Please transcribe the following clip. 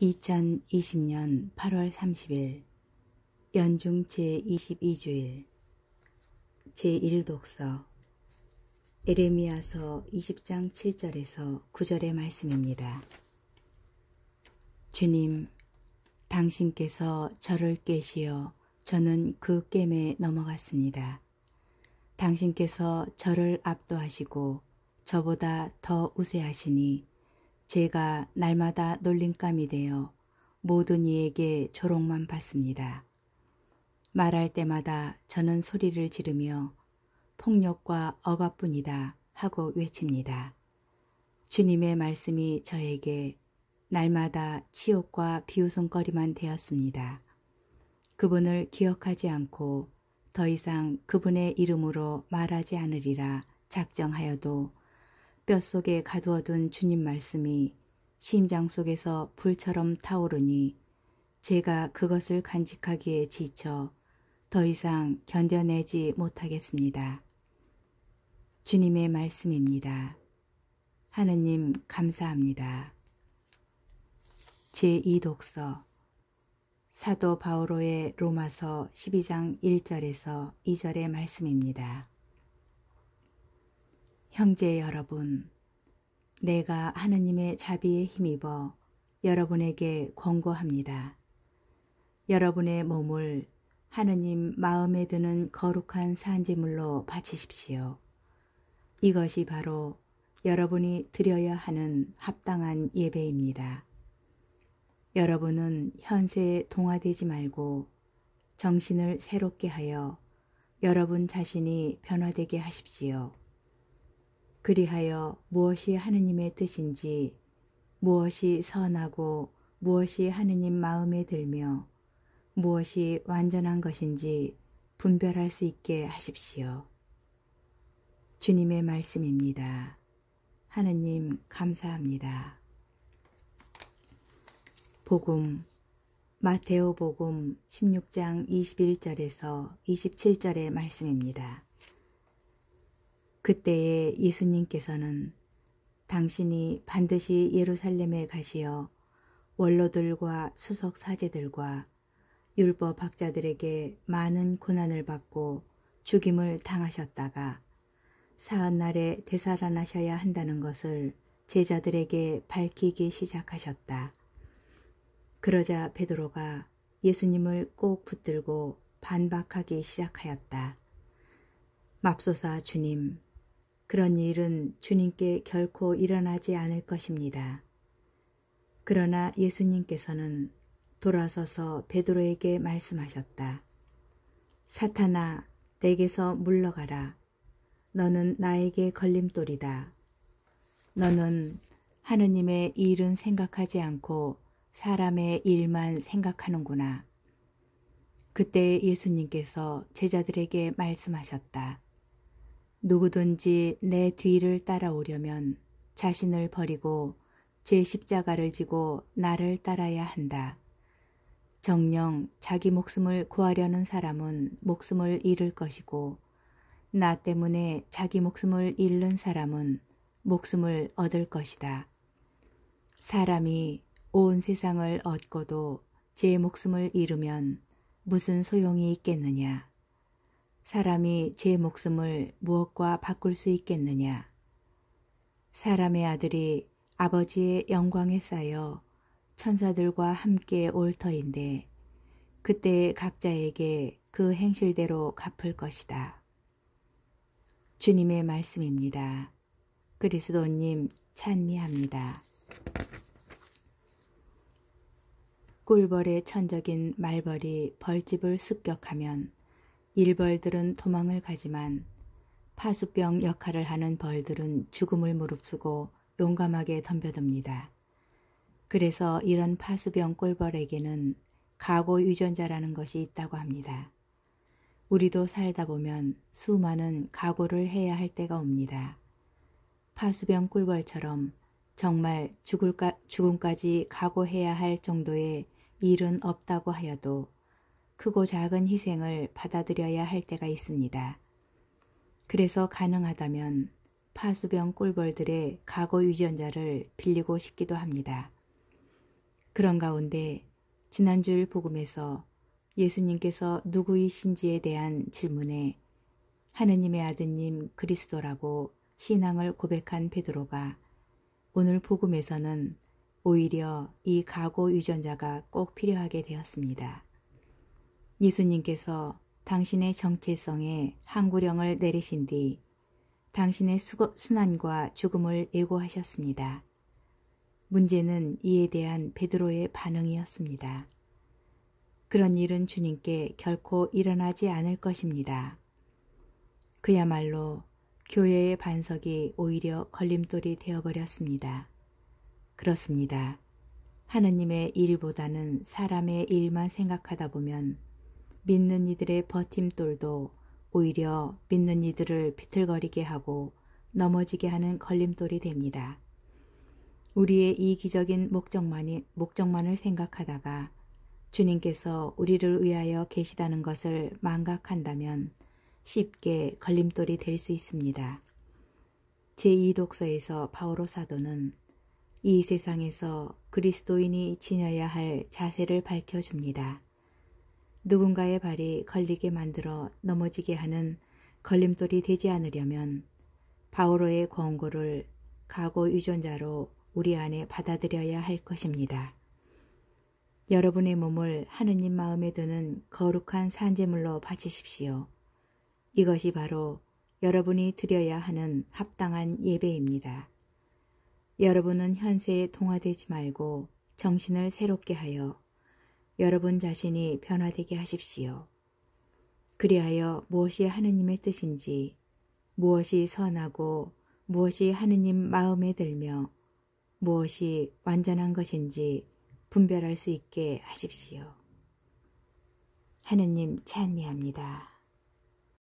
2020년 8월 30일 연중 제22주일 제1독서 에레미아서 20장 7절에서 9절의 말씀입니다. 주님, 당신께서 저를 깨시어 저는 그 깸에 넘어갔습니다. 당신께서 저를 압도하시고 저보다 더 우세하시니 제가 날마다 놀림감이 되어 모든 이에게 조롱만 받습니다. 말할 때마다 저는 소리를 지르며 폭력과 억압뿐이다 하고 외칩니다. 주님의 말씀이 저에게 날마다 치욕과 비웃음거리만 되었습니다. 그분을 기억하지 않고 더 이상 그분의 이름으로 말하지 않으리라 작정하여도 뼈속에 가두어둔 주님 말씀이 심장 속에서 불처럼 타오르니 제가 그것을 간직하기에 지쳐 더 이상 견뎌내지 못하겠습니다. 주님의 말씀입니다. 하느님 감사합니다. 제2독서 사도 바오로의 로마서 12장 1절에서 2절의 말씀입니다. 형제 여러분, 내가 하느님의 자비에 힘입어 여러분에게 권고합니다. 여러분의 몸을 하느님 마음에 드는 거룩한 산재물로 바치십시오. 이것이 바로 여러분이 드려야 하는 합당한 예배입니다. 여러분은 현세에 동화되지 말고 정신을 새롭게 하여 여러분 자신이 변화되게 하십시오. 그리하여 무엇이 하느님의 뜻인지 무엇이 선하고 무엇이 하느님 마음에 들며 무엇이 완전한 것인지 분별할 수 있게 하십시오. 주님의 말씀입니다. 하느님 감사합니다. 복음 마테오 복음 16장 21절에서 27절의 말씀입니다. 그때에 예수님께서는 당신이 반드시 예루살렘에 가시어 원로들과 수석 사제들과 율법 학자들에게 많은 고난을 받고 죽임을 당하셨다가 사흗날에 되살아나셔야 한다는 것을 제자들에게 밝히기 시작하셨다. 그러자 베드로가 예수님을 꼭 붙들고 반박하기 시작하였다. 맙소사 주님, 그런 일은 주님께 결코 일어나지 않을 것입니다. 그러나 예수님께서는 돌아서서 베드로에게 말씀하셨다. 사탄아 내게서 물러가라. 너는 나에게 걸림돌이다. 너는 하느님의 일은 생각하지 않고 사람의 일만 생각하는구나. 그때 예수님께서 제자들에게 말씀하셨다. 누구든지 내 뒤를 따라오려면 자신을 버리고 제 십자가를 지고 나를 따라야 한다. 정령 자기 목숨을 구하려는 사람은 목숨을 잃을 것이고 나 때문에 자기 목숨을 잃는 사람은 목숨을 얻을 것이다. 사람이 온 세상을 얻고도 제 목숨을 잃으면 무슨 소용이 있겠느냐. 사람이 제 목숨을 무엇과 바꿀 수 있겠느냐? 사람의 아들이 아버지의 영광에 쌓여 천사들과 함께 올 터인데 그때 각자에게 그 행실대로 갚을 것이다. 주님의 말씀입니다. 그리스도님 찬미합니다. 꿀벌의 천적인 말벌이 벌집을 습격하면 일벌들은 도망을 가지만 파수병 역할을 하는 벌들은 죽음을 무릅쓰고 용감하게 덤벼듭니다. 그래서 이런 파수병 꿀벌에게는 가고 유전자라는 것이 있다고 합니다. 우리도 살다 보면 수많은 각오를 해야 할 때가 옵니다. 파수병 꿀벌처럼 정말 죽을까, 죽음까지 각오해야 할 정도의 일은 없다고 하여도 크고 작은 희생을 받아들여야 할 때가 있습니다. 그래서 가능하다면 파수병 꿀벌들의 과거 유전자를 빌리고 싶기도 합니다. 그런 가운데 지난주일 복음에서 예수님께서 누구이신지에 대한 질문에 하느님의 아드님 그리스도라고 신앙을 고백한 베드로가 오늘 복음에서는 오히려 이 가고 유전자가 꼭 필요하게 되었습니다. 예수님께서 당신의 정체성에 항구령을 내리신 뒤 당신의 수고, 순환과 죽음을 예고하셨습니다. 문제는 이에 대한 베드로의 반응이었습니다. 그런 일은 주님께 결코 일어나지 않을 것입니다. 그야말로 교회의 반석이 오히려 걸림돌이 되어버렸습니다. 그렇습니다. 하느님의 일보다는 사람의 일만 생각하다 보면 믿는 이들의 버팀돌도 오히려 믿는 이들을 비틀거리게 하고 넘어지게 하는 걸림돌이 됩니다. 우리의 이기적인 목적만이, 목적만을 생각하다가 주님께서 우리를 위하여 계시다는 것을 망각한다면 쉽게 걸림돌이 될 수 있습니다. 제2독서에서 바오로 사도는 이 세상에서 그리스도인이 지녀야 할 자세를 밝혀줍니다. 누군가의 발이 걸리게 만들어 넘어지게 하는 걸림돌이 되지 않으려면 바오로의 권고를 가고 유전자로 우리 안에 받아들여야 할 것입니다. 여러분의 몸을 하느님 마음에 드는 거룩한 산재물로 바치십시오. 이것이 바로 여러분이 드려야 하는 합당한 예배입니다. 여러분은 현세에 통화되지 말고 정신을 새롭게 하여 여러분 자신이 변화되게 하십시오. 그리하여 무엇이 하느님의 뜻인지, 무엇이 선하고 무엇이 하느님 마음에 들며 무엇이 완전한 것인지 분별할 수 있게 하십시오. 하느님 찬미합니다.